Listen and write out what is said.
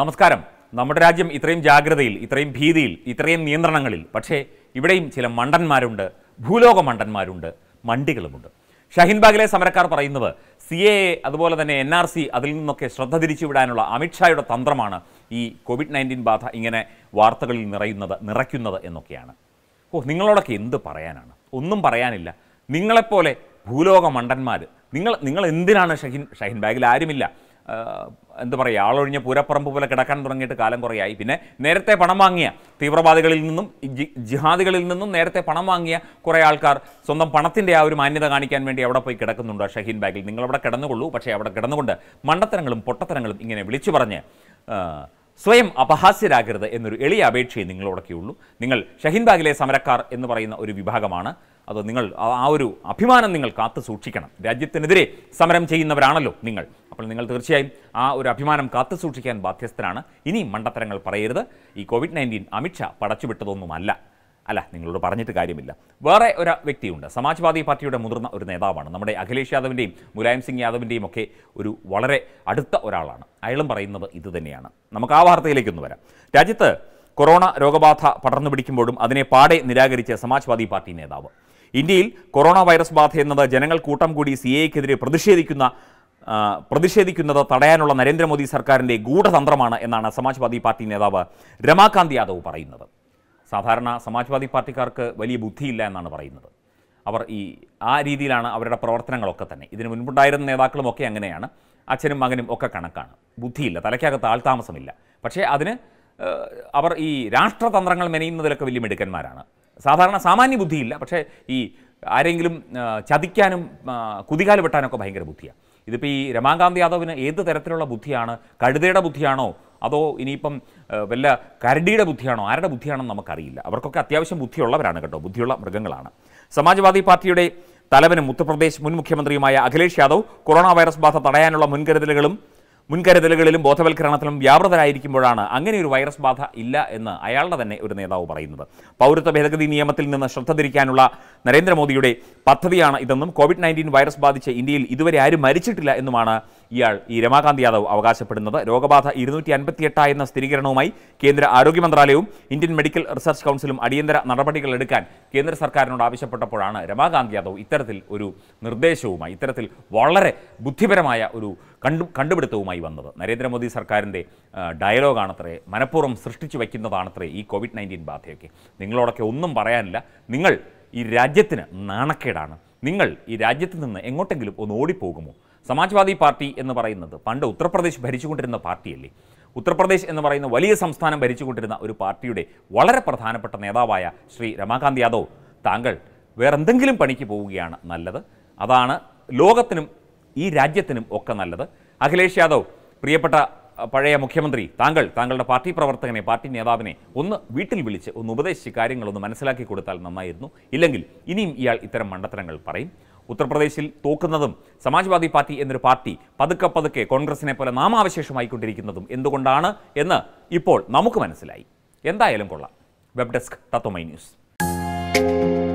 നമസ്കാരം നമ്മുടെ രാജ്യം ഇത്രയും ജാഗ്രതയിൽ ഇത്രയും ഭീതിയിൽ ഇത്രയും നിയന്ത്രണങ്ങളിൽ പക്ഷേ ഇവിടെയും ചില മണ്ടന്മാരുണ്ട് ഭൂലോക മണ്ടന്മാരുണ്ട് മണ്ടികളുമുണ്ട് ഷഹീൻബാഗിലെ സമരക്കാർ പറയുന്നത് സി എ അതുപോലെ തന്നെ എൻ ആർ സി അതിൽ നിന്നൊക്കെ ശ്രദ്ധ തിരിച്ചുവിടാനുള്ള അമിത്ഷായുടെ തന്ത്രമാണ് ഈ കോവിഡ് നയൻറ്റീൻ ബാധ ഇങ്ങനെ വാർത്തകളിൽ നിറയുന്നത് നിറയ്ക്കുന്നത് എന്നൊക്കെയാണ് ഓ നിങ്ങളോടൊക്കെ എന്ത് പറയാനാണ് ഒന്നും പറയാനില്ല നിങ്ങളെപ്പോലെ ഭൂലോക മണ്ടന്മാർ നിങ്ങൾ നിങ്ങൾ എന്തിനാണ് ഷഹീൻ ഷഹീൻ ബാഗിൽ ആരുമില്ല എന്താ പറയുക ആളൊഴിഞ്ഞ പൂരപ്പറമ്പ് പോലെ കിടക്കാൻ തുടങ്ങിയിട്ട് കാലം കുറയായി പിന്നെ നേരത്തെ പണം വാങ്ങിയ തീവ്രവാദികളിൽ നിന്നും ജിഹാദികളിൽ നിന്നും നേരത്തെ പണം വാങ്ങിയ കുറേ ആൾക്കാർ സ്വന്തം പണത്തിൻ്റെ ആ ഒരു മാന്യത കാണിക്കാൻ വേണ്ടി അവിടെ പോയി കിടക്കുന്നുണ്ട് ഷഹീൻ ബാഗിൽ നിങ്ങൾ അവിടെ കിടന്നുകൊള്ളൂ പക്ഷേ അവിടെ കിടന്നുകൊണ്ട് മണ്ടത്തരങ്ങളും പൊട്ടത്തരങ്ങളും ഇങ്ങനെ വിളിച്ചു പറഞ്ഞ് സ്വയം അപഹാസ്യരാകരുത് എന്നൊരു എളിയ അപേക്ഷയെ നിങ്ങളോടൊക്കെയുള്ളൂ നിങ്ങൾ ഷഹീൻ ബാഗിലെ സമരക്കാർ എന്ന് പറയുന്ന ഒരു വിഭാഗമാണ് അത് നിങ്ങൾ ആ ഒരു അഭിമാനം നിങ്ങൾ കാത്തു സൂക്ഷിക്കണം രാജ്യത്തിനെതിരെ സമരം ചെയ്യുന്നവരാണല്ലോ നിങ്ങൾ അപ്പോൾ നിങ്ങൾ തീർച്ചയായും ആ ഒരു അഭിമാനം കാത്തു സൂക്ഷിക്കാൻ ബാധ്യസ്ഥനാണ് ഇനി മണ്ടത്തരങ്ങൾ പറയരുത് ഈ കോവിഡ് നയൻറ്റീൻ അമിത്ഷാ പടച്ചുവിട്ടതൊന്നുമല്ല അല്ല നിങ്ങളോട് പറഞ്ഞിട്ട് കാര്യമില്ല വേറെ ഒരു വ്യക്തിയുണ്ട് സമാജ്വാദി പാർട്ടിയുടെ മുതിർന്ന ഒരു നേതാവാണ് നമ്മുടെ അഖിലേഷ് യാദവിൻ്റെയും മുലായം സിംഗ് യാദവിൻ്റെയും ഒക്കെ ഒരു വളരെ അടുത്ത ഒരാളാണ് അയാളും പറയുന്നത് ഇത് തന്നെയാണ് നമുക്ക് ആ വാർത്തയിലേക്കൊന്ന് വരാം രാജ്യത്ത് കൊറോണ രോഗബാധ പടർന്നു പിടിക്കുമ്പോഴും അതിനെ പാടെ നിരാകരിച്ച സമാജ്വാദി പാർട്ടി നേതാവ് ഇന്ത്യയിൽ കൊറോണ വൈറസ് ബാധ എന്നത് ജനങ്ങൾ കൂട്ടം കൂടി സി എക്കെതിരെ പ്രതിഷേധിക്കുന്ന പ്രതിഷേധിക്കുന്നത് തടയാനുള്ള നരേന്ദ്രമോദി സർക്കാരിൻ്റെ ഗൂഢതന്ത്രമാണ് എന്നാണ് സമാജ്വാദി പാർട്ടി നേതാവ് രമാകാന്ത് യാദവ് പറയുന്നത് സാധാരണ സമാജ്വാദി പാർട്ടിക്കാർക്ക് വലിയ ബുദ്ധിയില്ല എന്നാണ് പറയുന്നത് അവർ ഈ ആ രീതിയിലാണ് അവരുടെ പ്രവർത്തനങ്ങളൊക്കെ തന്നെ ഇതിന് മുൻപുണ്ടായിരുന്ന നേതാക്കളുമൊക്കെ അങ്ങനെയാണ് അച്ഛനും മകനും ഒക്കെ കണക്കാണ് ബുദ്ധിയില്ല തലയ്ക്കകത്ത് ആൾതാമസമില്ല പക്ഷേ അതിന് അവർ ഈ രാഷ്ട്രതന്ത്രങ്ങൾ മെനയുന്നതിലൊക്കെ വലിയ മിടുക്കന്മാരാണ് സാധാരണ സാമാന്യ ബുദ്ധിയില്ല പക്ഷേ ഈ ആരെങ്കിലും ചതിക്കാനും കുതികാൽ വെട്ടാനൊക്കെ ഭയങ്കര ബുദ്ധിയാണ് ഇതിപ്പോൾ ഈ രമാകാന്ത് യാദവിന് ഏത് തരത്തിലുള്ള ബുദ്ധിയാണ് കഴുതയുടെ ബുദ്ധിയാണോ അതോ ഇനിയിപ്പം വല്ല കരടിയുടെ ബുദ്ധിയാണോ ആരുടെ ബുദ്ധിയാണെന്ന് നമുക്കറിയില്ല അവർക്കൊക്കെ അത്യാവശ്യം ബുദ്ധിയുള്ളവരാണ് കേട്ടോ ബുദ്ധിയുള്ള മൃഗങ്ങളാണ് സമാജ്വാദി പാർട്ടിയുടെ തലവനും ഉത്തർപ്രദേശ് മുൻ മുഖ്യമന്ത്രിയുമായ അഖിലേഷ് യാദവ് കൊറോണ വൈറസ് ബാധ തടയാനുള്ള മുൻകരുതലുകളും മുൻകരുതലുകളിലും ബോധവൽക്കരണത്തിലും വ്യാപൃതരായിരിക്കുമ്പോഴാണ് അങ്ങനെ ഒരു വൈറസ് ബാധ ഇല്ല എന്ന് അയാളുടെ തന്നെ ഒരു നേതാവ് പറയുന്നത് പൗരത്വ ഭേദഗതി നിയമത്തിൽ നിന്ന് ശ്രദ്ധ തിരിക്കാനുള്ള നരേന്ദ്രമോദിയുടെ പദ്ധതിയാണ് ഇതെന്നും കോവിഡ് നയൻറ്റീൻ വൈറസ് ബാധിച്ച് ഇന്ത്യയിൽ ഇതുവരെ ആരും മരിച്ചിട്ടില്ല എന്നുമാണ് ഇയാൾ ഈ രമാകാന്ത് യാദവ് അവകാശപ്പെടുന്നത് രോഗബാധ ഇരുന്നൂറ്റി എന്ന സ്ഥിരീകരണവുമായി കേന്ദ്ര ആരോഗ്യ മന്ത്രാലയവും ഇന്ത്യൻ മെഡിക്കൽ റിസർച്ച് കൗൺസിലും അടിയന്തര നടപടികൾ എടുക്കാൻ കേന്ദ്ര സർക്കാരിനോട് ആവശ്യപ്പെട്ടപ്പോഴാണ് രമാകാന്ത് യാദവ് ഇത്തരത്തിൽ ഒരു നിർദ്ദേശവുമായി ഇത്തരത്തിൽ വളരെ ബുദ്ധിപരമായ ഒരു കണ്ടു കണ്ടുപിടുത്തവുമായി വന്നത് നരേന്ദ്രമോദി സർക്കാരിൻ്റെ ഡയലോഗാണത്രേ മനഃപൂർവ്വം സൃഷ്ടിച്ചു വയ്ക്കുന്നതാണത്രേ ഈ കോവിഡ് നയൻറ്റീൻ ബാധയൊക്കെ നിങ്ങളോടൊക്കെ ഒന്നും പറയാനില്ല നിങ്ങൾ ഈ രാജ്യത്തിന് നാണക്കേടാണ് നിങ്ങൾ ഈ രാജ്യത്ത് നിന്ന് എങ്ങോട്ടെങ്കിലും ഒന്ന് ഓടിപ്പോകുമോ സമാജ്വാദി പാർട്ടി എന്ന് പറയുന്നത് പണ്ട് ഉത്തർപ്രദേശ് ഭരിച്ചുകൊണ്ടിരുന്ന പാർട്ടിയല്ലേ ഉത്തർപ്രദേശ് എന്ന് പറയുന്ന വലിയ സംസ്ഥാനം ഭരിച്ചുകൊണ്ടിരുന്ന ഒരു പാർട്ടിയുടെ വളരെ പ്രധാനപ്പെട്ട നേതാവായ ശ്രീ രമാകാന്ത് യാദവ് താങ്കൾ വേറെന്തെങ്കിലും പണിക്ക് പോവുകയാണ് നല്ലത് അതാണ് ലോകത്തിനും ഈ രാജ്യത്തിനും ഒക്കെ നല്ലത് അഖിലേഷ് യാദവ് പ്രിയപ്പെട്ട പഴയ മുഖ്യമന്ത്രി താങ്കൾ താങ്കളുടെ പാർട്ടി പ്രവർത്തകനെ പാർട്ടി നേതാവിനെ ഒന്ന് വീട്ടിൽ വിളിച്ച് ഒന്ന് ഉപദേശിച്ച് കാര്യങ്ങളൊന്ന് മനസ്സിലാക്കി കൊടുത്താൽ നന്നായിരുന്നു ഇല്ലെങ്കിൽ ഇനിയും ഇയാൾ ഇത്തരം മണ്ടത്തരങ്ങൾ പറയും ഉത്തർപ്രദേശിൽ തോക്കുന്നതും സമാജ്വാദി പാർട്ടി എന്നൊരു പാർട്ടി പതുക്കെ പതുക്കെ കോൺഗ്രസിനെ പോലെ നാമാവശേഷമായിക്കൊണ്ടിരിക്കുന്നതും എന്തുകൊണ്ടാണ് എന്ന് ഇപ്പോൾ നമുക്ക് മനസ്സിലായി എന്തായാലും കൊള്ളാം വെബ് ഡെസ്ക് തത്വമൈ ന്യൂസ്